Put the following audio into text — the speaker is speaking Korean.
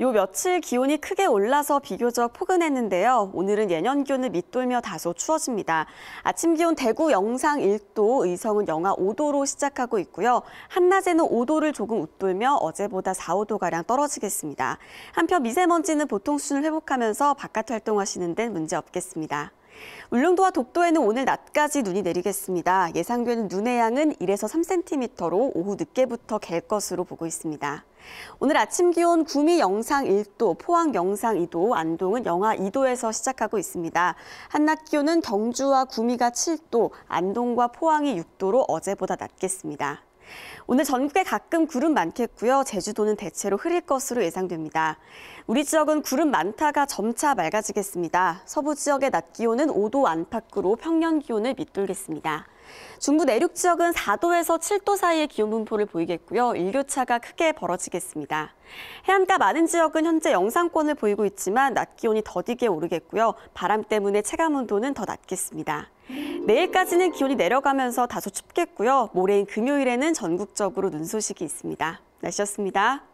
요 며칠 기온이 크게 올라서 비교적 포근했는데요. 오늘은 예년 기온을 밑돌며 다소 추워집니다. 아침 기온 대구 영상 1도, 의성은 영하 5도로 시작하고 있고요. 한낮에는 5도를 조금 웃돌며 어제보다 4, 5도가량 떨어지겠습니다. 한편 미세먼지는 보통 수준을 회복하면서 바깥 활동하시는 데는 문제 없겠습니다. 울릉도와 독도에는 오늘 낮까지 눈이 내리겠습니다. 예상되는 눈의 양은 1에서 3cm로 오후 늦게부터 갤 것으로 보고 있습니다. 오늘 아침 기온 구미 영상 1도, 포항 영상 2도, 안동은 영하 2도에서 시작하고 있습니다. 한낮 기온은 경주와 구미가 7도, 안동과 포항이 6도로 어제보다 낮겠습니다. 오늘 전국에 가끔 구름 많겠고요. 제주도는 대체로 흐릴 것으로 예상됩니다. 우리 지역은 구름 많다가 점차 맑아지겠습니다. 서부 지역의 낮 기온은 5도 안팎으로 평년 기온을 밑돌겠습니다. 중부 내륙 지역은 4도에서 7도 사이의 기온 분포를 보이겠고요. 일교차가 크게 벌어지겠습니다. 해안가 많은 지역은 현재 영상권을 보이고 있지만 낮 기온이 더디게 오르겠고요. 바람 때문에 체감 온도는 더 낮겠습니다. 내일까지는 기온이 내려가면서 다소 춥겠고요. 모레인 금요일에는 전국적으로 눈 소식이 있습니다. 날씨였습니다.